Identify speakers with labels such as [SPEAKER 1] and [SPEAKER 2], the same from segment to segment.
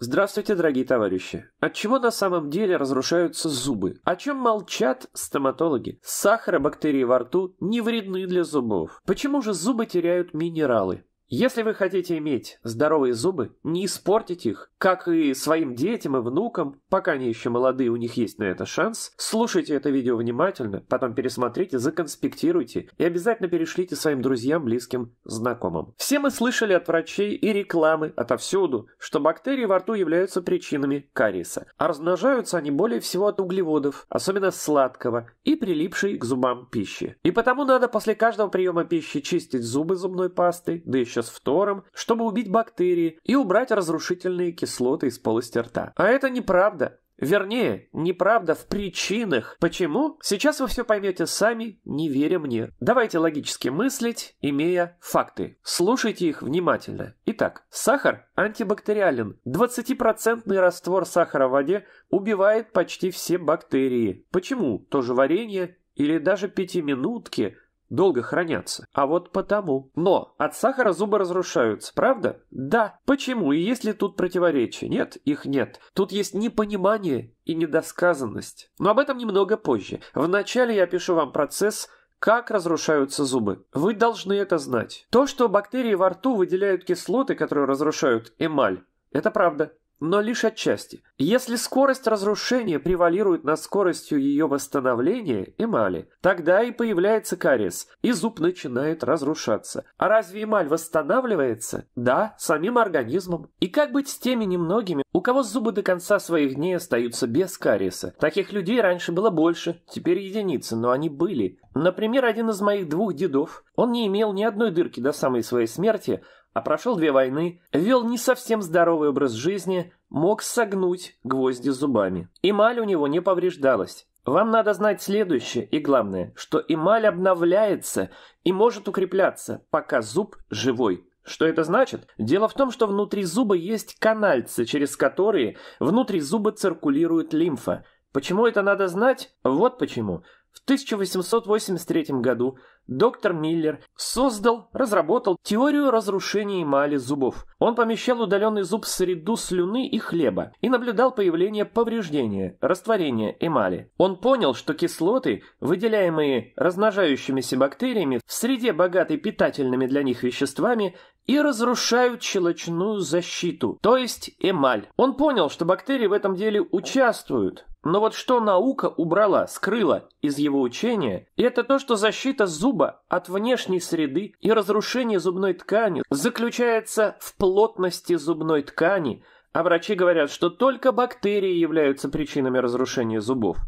[SPEAKER 1] Здравствуйте, дорогие товарищи. От чего на самом деле разрушаются зубы? О чем молчат стоматологи? Сахар и бактерии во рту не вредны для зубов. Почему же зубы теряют минералы? Если вы хотите иметь здоровые зубы, не испортить их, как и своим детям и внукам, пока они еще молодые, у них есть на это шанс, слушайте это видео внимательно, потом пересмотрите, законспектируйте и обязательно перешлите своим друзьям, близким, знакомым. Все мы слышали от врачей и рекламы отовсюду, что бактерии во рту являются причинами кариеса, а размножаются они более всего от углеводов, особенно сладкого и прилипшей к зубам пищи. И потому надо после каждого приема пищи чистить зубы зубной пастой, да еще с фтором, чтобы убить бактерии и убрать разрушительные кислоты из полости рта. А это неправда. Вернее, неправда в причинах. Почему? Сейчас вы все поймете сами, не веря мне. Давайте логически мыслить, имея факты. Слушайте их внимательно. Итак, сахар антибактериален. 20% раствор сахара в воде убивает почти все бактерии. Почему? Тоже варенье или даже пятиминутки – долго хранятся. А вот потому. Но от сахара зубы разрушаются, правда? Да. Почему? И есть ли тут противоречия? Нет, их нет. Тут есть непонимание и недосказанность. Но об этом немного позже. Вначале я пишу вам процесс как разрушаются зубы. Вы должны это знать. То, что бактерии во рту выделяют кислоты, которые разрушают эмаль, это правда но лишь отчасти. Если скорость разрушения превалирует над скоростью ее восстановления эмали, тогда и появляется кариес, и зуб начинает разрушаться. А разве эмаль восстанавливается? Да, самим организмом. И как быть с теми немногими, у кого зубы до конца своих дней остаются без кариеса? Таких людей раньше было больше, теперь единицы, но они были. Например, один из моих двух дедов, он не имел ни одной дырки до самой своей смерти, а прошел две войны, вел не совсем здоровый образ жизни, мог согнуть гвозди зубами. Эмаль у него не повреждалась. Вам надо знать следующее и главное, что эмаль обновляется и может укрепляться, пока зуб живой. Что это значит? Дело в том, что внутри зуба есть канальцы, через которые внутри зуба циркулирует лимфа. Почему это надо знать? Вот почему. В 1883 году доктор Миллер создал, разработал теорию разрушения эмали зубов. Он помещал удаленный зуб в среду слюны и хлеба и наблюдал появление повреждения, растворения эмали. Он понял, что кислоты, выделяемые размножающимися бактериями в среде, богатой питательными для них веществами, и разрушают щелочную защиту, то есть эмаль. Он понял, что бактерии в этом деле участвуют, но вот что наука убрала, скрыла из его учения, это то, что защита зуба от внешней среды и разрушение зубной ткани заключается в плотности зубной ткани, а врачи говорят, что только бактерии являются причинами разрушения зубов.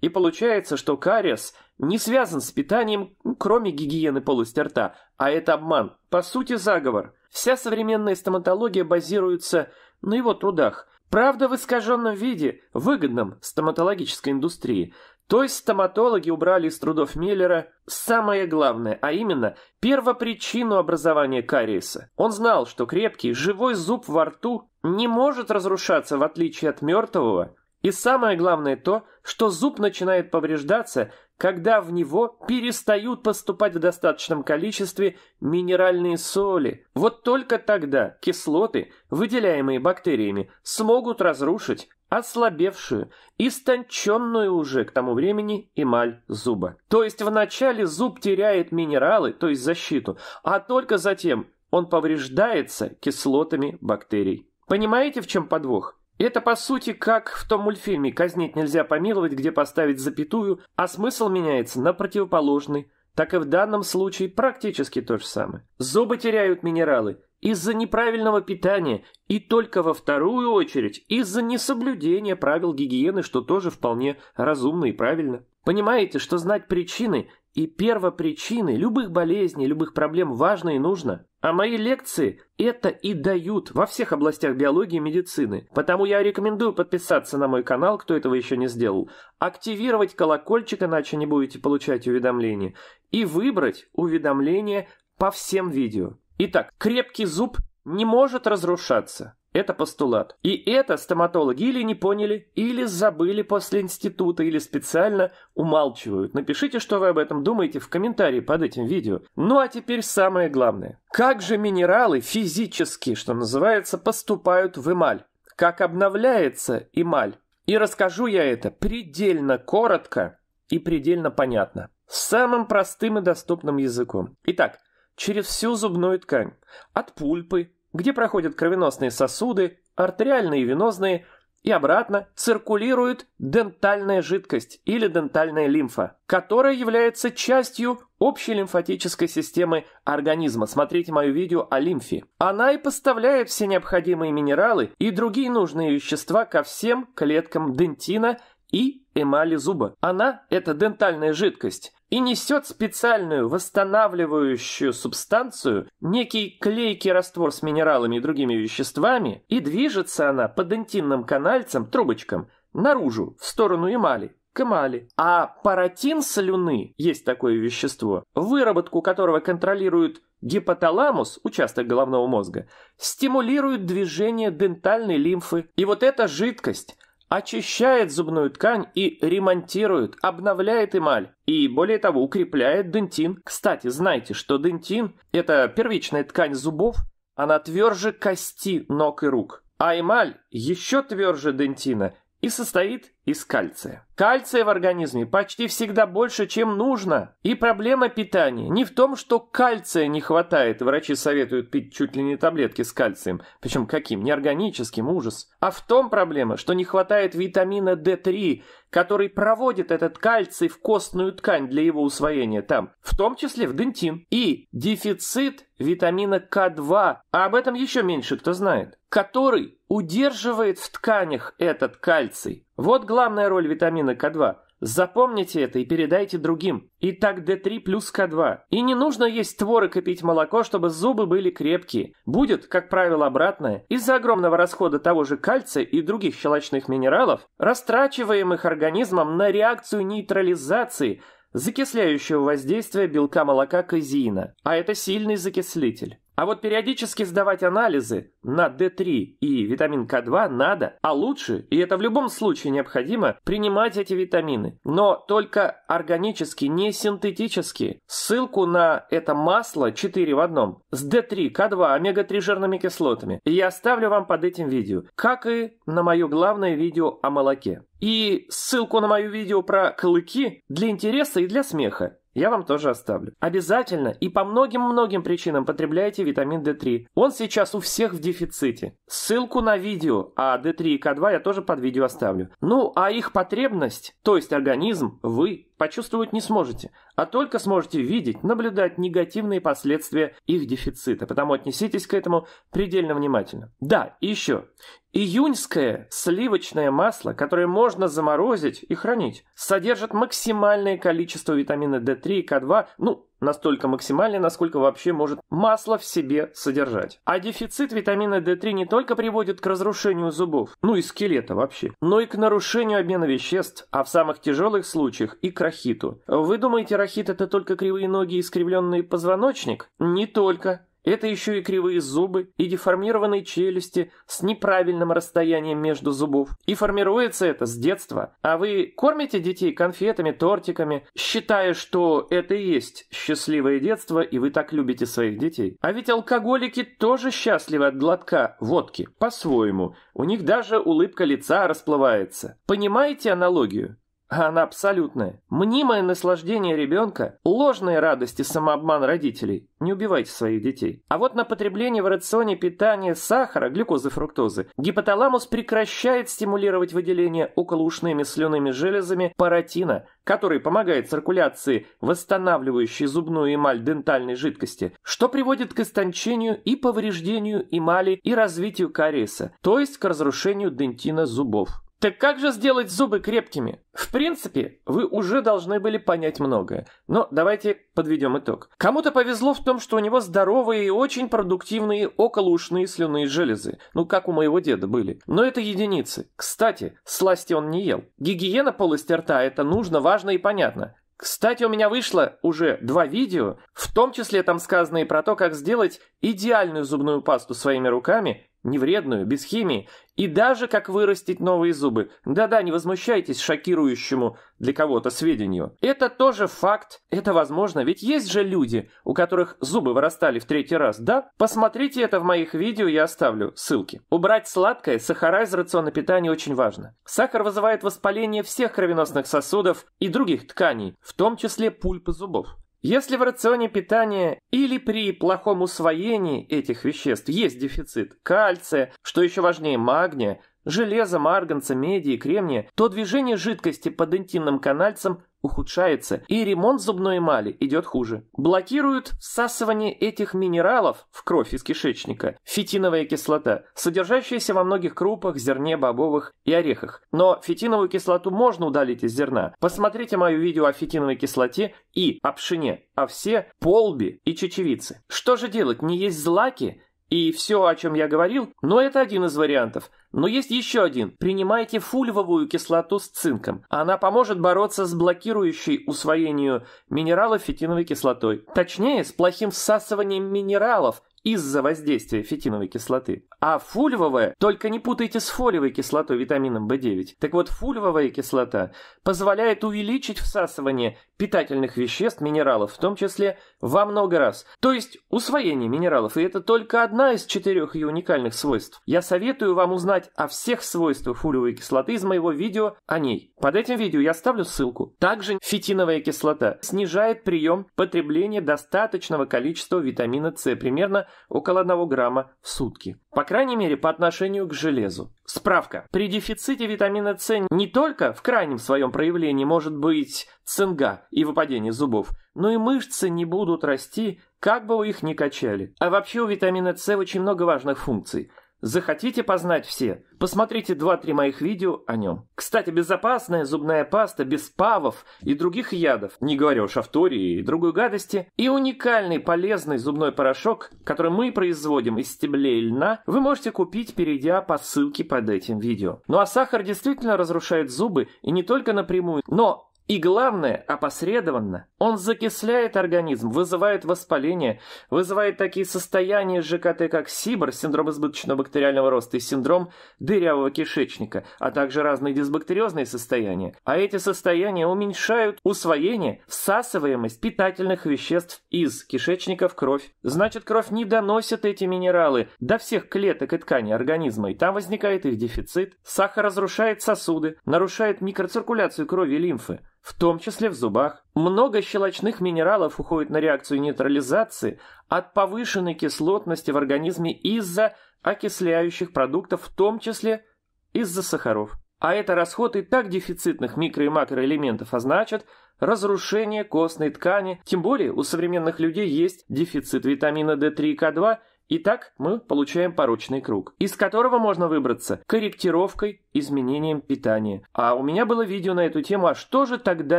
[SPEAKER 1] И получается, что кариес не связан с питанием, кроме гигиены полости рта, а это обман, по сути заговор. Вся современная стоматология базируется на его трудах – Правда, в искаженном виде, выгодном стоматологической индустрии. То есть стоматологи убрали из трудов Миллера самое главное, а именно первопричину образования кариеса. Он знал, что крепкий, живой зуб во рту не может разрушаться в отличие от мертвого, и самое главное то, что зуб начинает повреждаться когда в него перестают поступать в достаточном количестве минеральные соли. Вот только тогда кислоты, выделяемые бактериями, смогут разрушить ослабевшую, истонченную уже к тому времени эмаль зуба. То есть вначале зуб теряет минералы, то есть защиту, а только затем он повреждается кислотами бактерий. Понимаете, в чем подвох? Это, по сути, как в том мультфильме «Казнить нельзя помиловать», где поставить запятую, а смысл меняется на противоположный. Так и в данном случае практически то же самое. Зубы теряют минералы из-за неправильного питания и только во вторую очередь из-за несоблюдения правил гигиены, что тоже вполне разумно и правильно. Понимаете, что знать причины и первопричины любых болезней, любых проблем важно и нужно? А мои лекции это и дают во всех областях биологии и медицины. Потому я рекомендую подписаться на мой канал, кто этого еще не сделал, активировать колокольчик, иначе не будете получать уведомления, и выбрать уведомления по всем видео. Итак, крепкий зуб не может разрушаться. Это постулат. И это стоматологи или не поняли, или забыли после института, или специально умалчивают. Напишите, что вы об этом думаете в комментарии под этим видео. Ну а теперь самое главное. Как же минералы физически, что называется, поступают в эмаль? Как обновляется эмаль? И расскажу я это предельно коротко и предельно понятно. Самым простым и доступным языком. Итак, через всю зубную ткань. От пульпы, где проходят кровеносные сосуды, артериальные и венозные, и обратно циркулирует дентальная жидкость или дентальная лимфа, которая является частью общей лимфатической системы организма. Смотрите мое видео о лимфе. Она и поставляет все необходимые минералы и другие нужные вещества ко всем клеткам дентина и эмали зуба. Она – это дентальная жидкость, и несет специальную восстанавливающую субстанцию, некий клейкий раствор с минералами и другими веществами, и движется она по дентинным канальцам, трубочкам, наружу, в сторону эмали, к эмали. А паратин слюны, есть такое вещество, выработку которого контролирует Гипоталамус, участок головного мозга, стимулирует движение дентальной лимфы. И вот эта жидкость – очищает зубную ткань и ремонтирует, обновляет эмаль и, более того, укрепляет дентин. Кстати, знайте, что дентин – это первичная ткань зубов, она тверже кости ног и рук, а эмаль еще тверже дентина и состоит из кальция. Кальция в организме почти всегда больше, чем нужно. И проблема питания не в том, что кальция не хватает, врачи советуют пить чуть ли не таблетки с кальцием, причем каким, неорганическим, ужас, а в том проблема, что не хватает витамина D3, который проводит этот кальций в костную ткань для его усвоения там, в том числе в дентин. И дефицит витамина К2, а об этом еще меньше кто знает, который удерживает в тканях этот кальций, вот главная роль витамина К2. Запомните это и передайте другим. Итак, D3 плюс К2. И не нужно есть творог и пить молоко, чтобы зубы были крепкие. Будет, как правило, обратное. Из-за огромного расхода того же кальция и других щелочных минералов, растрачиваемых организмом на реакцию нейтрализации – закисляющего воздействия белка молока казеина, а это сильный закислитель. А вот периодически сдавать анализы на D3 и витамин К2 надо, а лучше, и это в любом случае необходимо, принимать эти витамины. Но только органически, не синтетически. Ссылку на это масло 4 в одном с D3, К2, омега-3 жирными кислотами я оставлю вам под этим видео, как и на мое главное видео о молоке. И ссылку на мое видео про клыки для интереса и для смеха. Я вам тоже оставлю. Обязательно и по многим-многим причинам потребляйте витамин D3. Он сейчас у всех в дефиците. Ссылку на видео о а D3 и k 2 я тоже под видео оставлю. Ну, а их потребность, то есть организм, вы почувствовать не сможете, а только сможете видеть, наблюдать негативные последствия их дефицита, потому отнеситесь к этому предельно внимательно. Да, и еще. Июньское сливочное масло, которое можно заморозить и хранить, содержит максимальное количество витамина D3 и К2, ну, настолько максимальный, насколько вообще может масло в себе содержать. А дефицит витамина D3 не только приводит к разрушению зубов, ну и скелета вообще, но и к нарушению обмена веществ, а в самых тяжелых случаях и к рахиту. Вы думаете, рахит это только кривые ноги и искривленный позвоночник? Не только. Это еще и кривые зубы, и деформированные челюсти с неправильным расстоянием между зубов. И формируется это с детства. А вы кормите детей конфетами, тортиками, считая, что это и есть счастливое детство, и вы так любите своих детей. А ведь алкоголики тоже счастливы от глотка водки. По-своему. У них даже улыбка лица расплывается. Понимаете аналогию? а она абсолютная. Мнимое наслаждение ребенка, ложные радости самообман родителей. Не убивайте своих детей. А вот на потребление в рационе питания сахара, глюкозы, фруктозы, гипоталамус прекращает стимулировать выделение околоушными слюными железами паротина, который помогает циркуляции восстанавливающей зубную эмаль дентальной жидкости, что приводит к истончению и повреждению эмали и развитию кариеса, то есть к разрушению дентина зубов. Так как же сделать зубы крепкими? В принципе, вы уже должны были понять многое. Но давайте подведем итог. Кому-то повезло в том, что у него здоровые и очень продуктивные околоушные слюные железы. Ну, как у моего деда были. Но это единицы. Кстати, сласти он не ел. Гигиена полости рта – это нужно, важно и понятно. Кстати, у меня вышло уже два видео, в том числе там сказано и про то, как сделать идеальную зубную пасту своими руками невредную, без химии, и даже как вырастить новые зубы. Да-да, не возмущайтесь шокирующему для кого-то сведению. Это тоже факт, это возможно, ведь есть же люди, у которых зубы вырастали в третий раз, да? Посмотрите это в моих видео, я оставлю ссылки. Убрать сладкое, сахара из рациона питания очень важно. Сахар вызывает воспаление всех кровеносных сосудов и других тканей, в том числе пульпы зубов. Если в рационе питания или при плохом усвоении этих веществ есть дефицит кальция, что еще важнее магния, железа, марганца, меди и кремния, то движение жидкости по дентинным канальцам ухудшается, и ремонт зубной эмали идет хуже. Блокируют всасывание этих минералов в кровь из кишечника фитиновая кислота, содержащаяся во многих крупах, зерне, бобовых и орехах. Но фитиновую кислоту можно удалить из зерна. Посмотрите мое видео о фитиновой кислоте и о пшене, овсе, полбе и чечевице. Что же делать, не есть злаки – и все, о чем я говорил, но это один из вариантов. Но есть еще один. Принимайте фульвовую кислоту с цинком. Она поможет бороться с блокирующей усвоению минералов фитиновой кислотой. Точнее, с плохим всасыванием минералов, из-за воздействия фитиновой кислоты. А фульвовая, только не путайте с фолиевой кислотой витамином В9. Так вот, фульвовая кислота позволяет увеличить всасывание питательных веществ, минералов, в том числе во много раз. То есть усвоение минералов. И это только одна из четырех ее уникальных свойств. Я советую вам узнать о всех свойствах фулиевой кислоты из моего видео о ней. Под этим видео я оставлю ссылку. Также фитиновая кислота снижает прием потребления достаточного количества витамина С, примерно около 1 грамма в сутки. По крайней мере, по отношению к железу. Справка. При дефиците витамина С не только в крайнем своем проявлении может быть цинга и выпадение зубов, но и мышцы не будут расти, как бы вы их ни качали. А вообще у витамина С очень много важных функций – Захотите познать все? Посмотрите 2-3 моих видео о нем. Кстати, безопасная зубная паста без павов и других ядов, не говоря уж о фтории и другой гадости, и уникальный полезный зубной порошок, который мы производим из стеблей льна, вы можете купить, перейдя по ссылке под этим видео. Ну а сахар действительно разрушает зубы и не только напрямую, но и главное, опосредованно, он закисляет организм, вызывает воспаление, вызывает такие состояния ЖКТ, как СИБР, синдром избыточного бактериального роста и синдром дырявого кишечника, а также разные дисбактериозные состояния. А эти состояния уменьшают усвоение, всасываемость питательных веществ из кишечника в кровь. Значит, кровь не доносит эти минералы до всех клеток и тканей организма, и там возникает их дефицит. Сахар разрушает сосуды, нарушает микроциркуляцию крови и лимфы в том числе в зубах. Много щелочных минералов уходит на реакцию нейтрализации от повышенной кислотности в организме из-за окисляющих продуктов, в том числе из-за сахаров. А это расход и так дефицитных микро- и макроэлементов, а значит, разрушение костной ткани. Тем более у современных людей есть дефицит витамина D3 и К2 Итак, мы получаем порочный круг, из которого можно выбраться корректировкой, изменением питания. А у меня было видео на эту тему, а что же тогда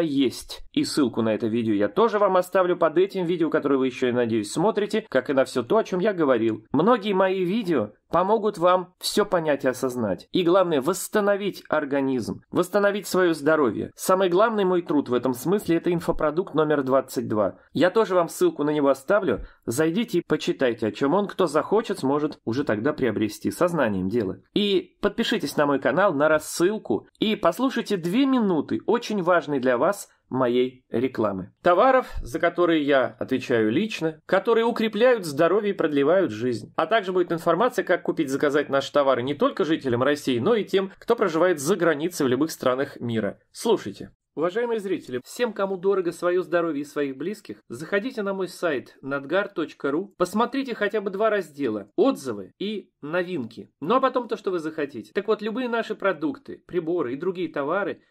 [SPEAKER 1] есть? И ссылку на это видео я тоже вам оставлю под этим видео, которое вы еще, я надеюсь, смотрите, как и на все то, о чем я говорил. Многие мои видео помогут вам все понять и осознать. И главное, восстановить организм, восстановить свое здоровье. Самый главный мой труд в этом смысле – это инфопродукт номер 22. Я тоже вам ссылку на него оставлю. Зайдите и почитайте, о чем он, кто захочет, сможет уже тогда приобрести. Сознанием дела. И подпишитесь на мой канал, на рассылку и послушайте две минуты, очень важный для вас – моей рекламы. Товаров, за которые я отвечаю лично, которые укрепляют здоровье и продлевают жизнь. А также будет информация, как купить и заказать наши товары не только жителям России, но и тем, кто проживает за границей в любых странах мира. Слушайте. Уважаемые зрители, всем, кому дорого свое здоровье и своих близких, заходите на мой сайт nadgar.ru, посмотрите хотя бы два раздела – отзывы и новинки. Ну а потом то, что вы захотите. Так вот, любые наши продукты, приборы и другие товары –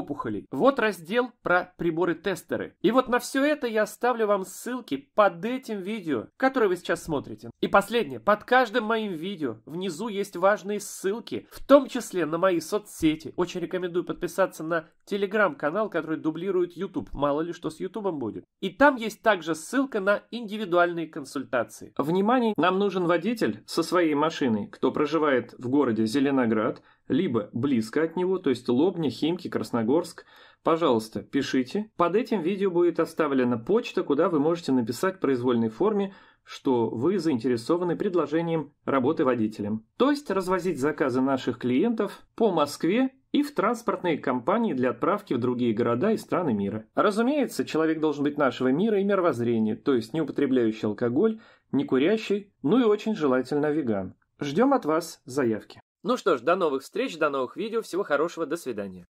[SPEAKER 1] опухолей. Вот раздел про приборы-тестеры. И вот на все это я оставлю вам ссылки под этим видео, которое вы сейчас смотрите. И последнее, под каждым моим видео внизу есть важные ссылки, в том числе на мои соцсети. Очень рекомендую подписаться на телеграм-канал, который дублирует YouTube. Мало ли что с YouTube будет. И там есть также ссылка на индивидуальные консультации. Внимание, нам нужен водитель со своей машиной, кто проживает в городе Зеленоград, либо близко от него, то есть Лобня, Химки, Красногорск, пожалуйста, пишите. Под этим видео будет оставлена почта, куда вы можете написать в произвольной форме, что вы заинтересованы предложением работы водителем. То есть развозить заказы наших клиентов по Москве и в транспортные компании для отправки в другие города и страны мира. Разумеется, человек должен быть нашего мира и мировоззрения, то есть не употребляющий алкоголь, не курящий, ну и очень желательно веган. Ждем от вас заявки. Ну что ж, до новых встреч, до новых видео, всего хорошего, до свидания.